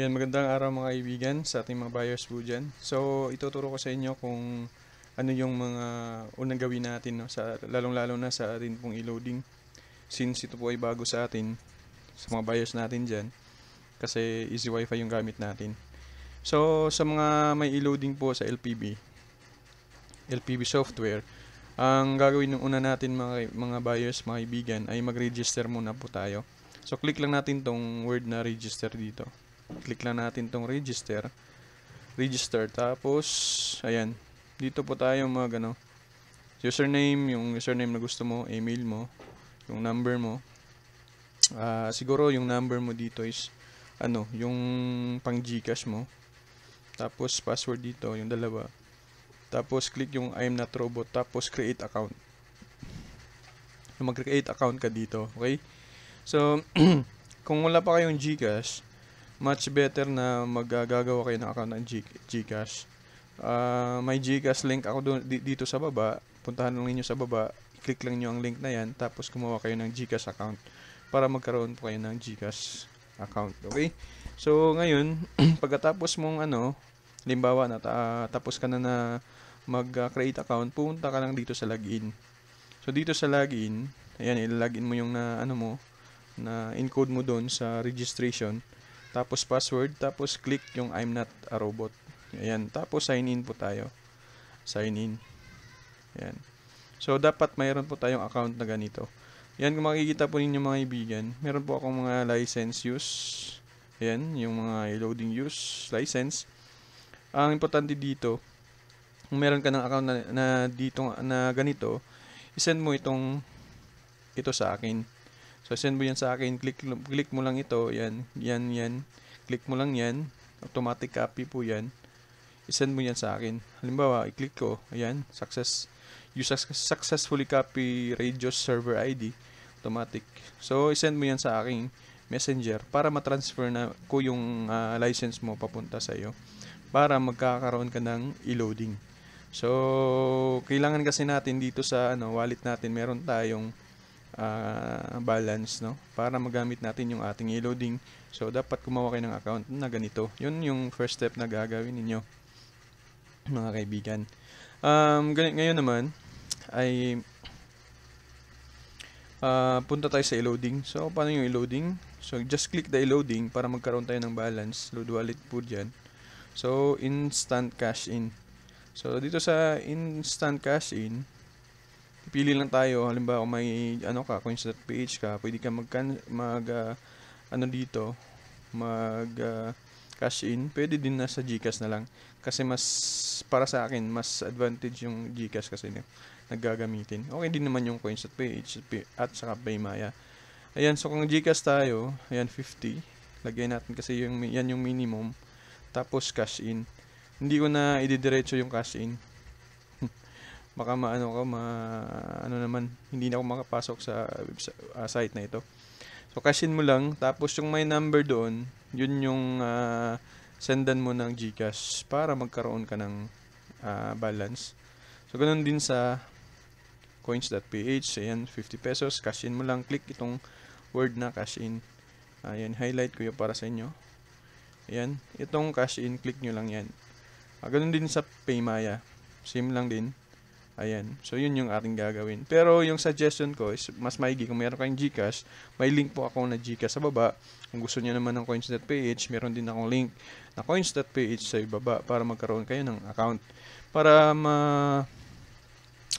Yan, magandang araw mga kaibigan sa ating mga buyers po dyan. So, ituturo ko sa inyo kung ano yung mga unang gawin natin, no? sa, lalong-lalo na sa atin pong e-loading. Since ito po ay bago sa atin, sa mga buyers natin dyan, kasi easy wifi yung gamit natin. So, sa mga may e-loading po sa LPB, LPB software, ang gagawin ng una natin mga, mga buyers, mga kaibigan, ay mag-register muna po tayo. So, click lang natin tong word na register dito click lang natin tong register register tapos ayan dito po tayo mag ano username yung username na gusto mo email mo yung number mo uh, siguro yung number mo dito is ano yung pang gcash mo tapos password dito yung dalawa tapos click yung I'm not robot tapos create account mag-create account ka dito okay so kung wala pa kayong gcash much better na magagawa kayo ng account ng G Gcash. Uh, may Gcash link ako doon, dito sa baba. Puntahan lang niyo sa baba. I-click lang niyo ang link na yan. Tapos gumawa kayo ng Gcash account. Para magkaroon po kayo ng Gcash account. Okay? So, ngayon, pagkatapos mong ano, limbawa na uh, tapos ka na na mag-create account, pumunta ka lang dito sa login. So, dito sa login, ayan, ilalagin mo yung na, ano mo, na encode mo doon sa registration. Tapos password, tapos click yung I'm not a robot. Ayan, tapos sign in po tayo. Sign in. Ayan. So, dapat mayroon po tayong account na ganito. Yan, kung makikita po ninyo mga ibigan, meron po akong mga license use. Ayan, yung mga loading use license. Ang importante dito, kung meron ka ng account na, na dito na ganito, isend mo itong ito sa akin. So, send mo yan sa akin. Click, click mo lang ito. Yan, yan, yan. Click mo lang yan. Automatic copy po yan. I-send mo yan sa akin. Halimbawa, i-click ko. Ayan, success. You successfully copy Radios server ID. Automatic. So, i-send mo yan sa akin. messenger para matransfer na ko yung uh, license mo papunta sa iyo para magkakaroon ka ng e-loading. So, kailangan kasi natin dito sa ano, wallet natin, meron tayong uh, balance no para magamit natin yung ating e-loading so dapat gumawa kayo ng account na ganito yun yung first step na gagawin ninyo mga kaibigan um, ngayon naman ay uh, punta tayo sa e-loading so paano yung e-loading so just click the e-loading para magkaroon tayo ng balance load wallet po dyan so instant cash in so dito sa instant cash in pili lang tayo. Halimbawa, kung may ano ka, coins.ph ka, pwede ka mag, mag uh, ano dito, mag uh, cash in. Pwede din na sa GCash na lang. Kasi mas, para sa akin, mas advantage yung GCash kasi na, naggagamitin. Okay din naman yung coins.ph at saka Paymaya. Ayan, so kung GCash tayo, ayan 50. Lagyan natin kasi yung, yan yung minimum. Tapos cash in. Hindi ko na ididiretso yung cash in baka maano ka ma ano naman hindi na ako makapasok sa uh, site na ito so cash in mo lang tapos yung may number doon yun yung uh, sendan mo ng GCash para magkaroon ka ng uh, balance so ganun din sa coins.ph ayan 50 pesos cash in mo lang click itong word na cash in ayan highlight ko yun para sa inyo ayan itong cash in click nyo lang yan uh, ganun din sa Paymaya same lang din Ayan. So, yun yung ating gagawin. Pero, yung suggestion ko is, mas maigi kung meron kayong Gcash, may link po ako na Gcash sa baba. Kung gusto niyo naman ng coins.ph, meron din akong link na coins.ph sa ibaba para magkaroon kayo ng account. Para ma...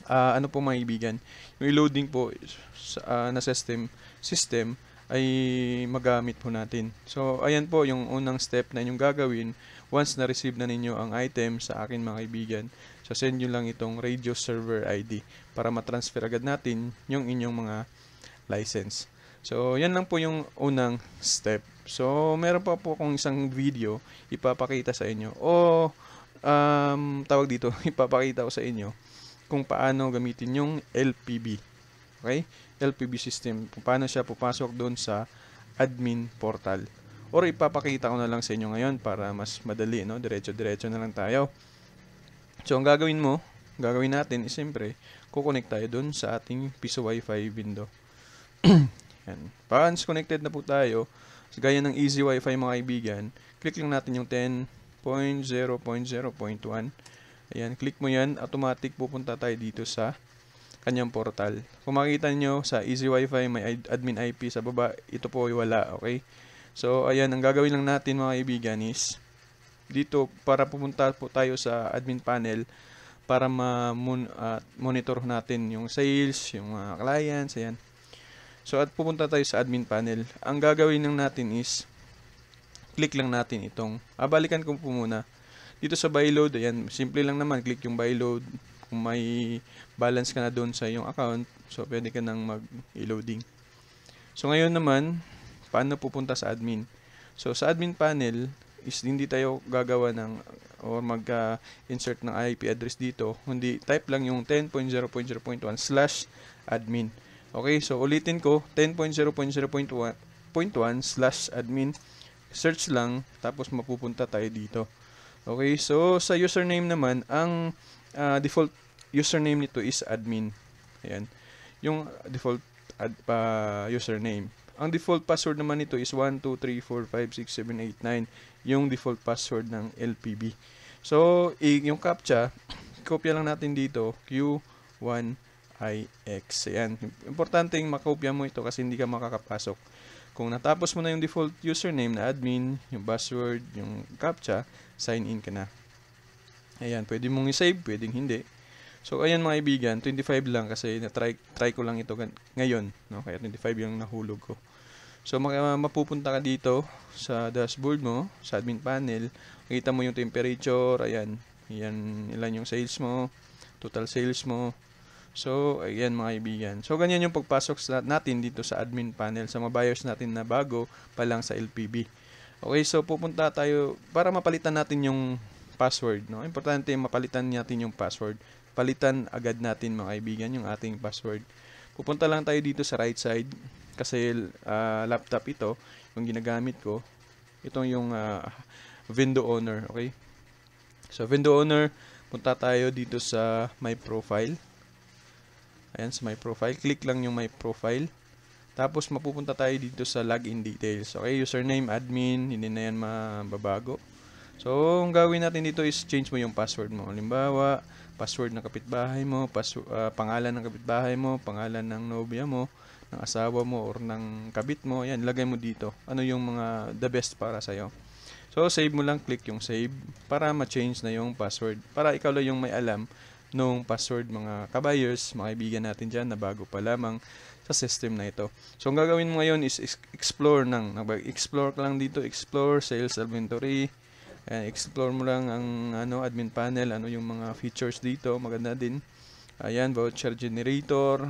Uh, ano po mga ibigan, yung loading po sa, uh, na system, system ay magamit po natin. So, ayan po yung unang step na inyong gagawin once na-receive na ninyo ang item sa akin mga kaibigan sasend nyo lang itong radio server ID para matransfer agad natin yung inyong mga license. So, yan lang po yung unang step. So, meron pa po akong isang video ipapakita sa inyo o um, tawag dito, ipapakita ko sa inyo kung paano gamitin yung LPB. Okay? LPB system. Kung paano siya pupasok doon sa admin portal or ipapakita ko na lang sa inyo ngayon para mas madali, no? Diretso-diretso na lang tayo. So, ang gagawin mo, gagawin natin is siyempre, kukonect tayo dun sa ating piso wifi window. Yan. Once connected na po tayo, so, gaya ng easy wifi mga kaibigan, click lang natin yung 10.0.0.1. Ayan, click mo yan, automatic pupunta tayo dito sa kanyang portal. Kung makikita nyo sa easy wifi, may admin IP sa baba, ito po ay wala, okay? So, ayan, ang gagawin lang natin mga kaibigan is, dito para pumunta po tayo sa admin panel para ma-monitor ah, uh, natin yung sales, yung mga uh, clients, ayan. So, at pupunta tayo sa admin panel. Ang gagawin lang natin is, click lang natin itong, ah, balikan ko po muna. Dito sa buy load, ayan, simple lang naman, click yung buy load. Kung may balance ka na doon sa iyong account, so pwede ka nang mag-loading. So, ngayon naman, paano pupunta sa admin? So, sa admin panel, is hindi tayo gagawa ng or mag-insert uh, ng IP address dito, hindi type lang yung 10.0.0.1 slash admin. Okay, so ulitin ko, 10.0.0.1 slash admin. Search lang, tapos mapupunta tayo dito. Okay, so sa username naman, ang uh, default username nito is admin. Ayan. Yung default ad, uh, username. Ang default password naman nito is 123456789, yung default password ng LPB. So, yung captcha, kopya lang natin dito, Q1IX. Ayan. Importante yung makopya mo ito kasi hindi ka makakapasok. Kung natapos mo na yung default username na admin, yung password, yung captcha, sign in ka na. Ayan, pwede mong i-save, pwedeng hindi. So, ayan mga ibigan, 25 lang kasi na-try try ko lang ito ngayon. No? Kaya 25 yung nahulog ko. So, mapupunta ka dito sa dashboard mo, sa admin panel. Makita mo yung temperature, ayan. Ayan, ilan yung sales mo, total sales mo. So, ayan mga ibigan. So, ganyan yung pagpasok natin dito sa admin panel sa mga buyers natin na bago pa lang sa LPB. Okay, so pupunta tayo para mapalitan natin yung password. No? Importante mapalitan natin yung password palitan agad natin mga kaibigan yung ating password. Pupunta lang tayo dito sa right side kasi uh, laptop ito, yung ginagamit ko. Itong yung uh, window owner, okay? So window owner, punta tayo dito sa my profile. Ayan sa my profile, click lang yung my profile. Tapos mapupunta tayo dito sa login details. Okay, username, admin, hindi na yan mababago. So, ang gawin natin dito is change mo yung password mo. Halimbawa, password ng kapitbahay mo, password, uh, ah, pangalan ng kapitbahay mo, pangalan ng nobya mo, ng asawa mo, or ng kabit mo. Yan, lagay mo dito. Ano yung mga the best para sa'yo. So, save mo lang. Click yung save para ma-change na yung password. Para ikaw lang yung may alam nung password mga kabayers, mga kaibigan natin dyan na bago pa lamang sa system na ito. So, ang gagawin mo ngayon is explore ng, explore ka lang dito, explore, sales inventory, Uh, explore mo lang ang ano admin panel, ano yung mga features dito, maganda din. Ayan, voucher generator,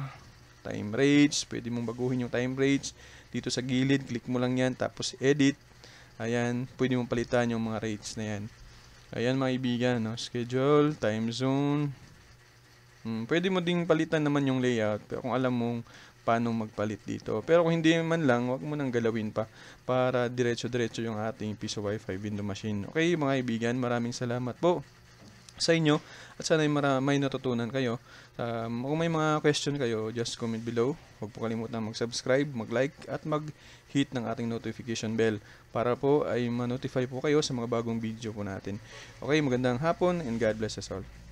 time range, pwede mong baguhin yung time range. Dito sa gilid, click mo lang yan, tapos edit. Ayan, pwede mong palitan yung mga rates na yan. Ayan mga ibigan, no? schedule, time zone. Hmm, pwede mo ding palitan naman yung layout, pero kung alam mong paano magpalit dito. Pero kung hindi man lang, wag mo nang galawin pa para diretso-diretso yung ating piso wifi window machine. Okay mga kaibigan, maraming salamat po sa inyo at sana may natutunan kayo. Um, kung may mga question kayo, just comment below. Huwag po kalimutan mag-subscribe, mag-like at mag-hit ng ating notification bell para po ay ma-notify po kayo sa mga bagong video po natin. Okay, magandang hapon and God bless us all.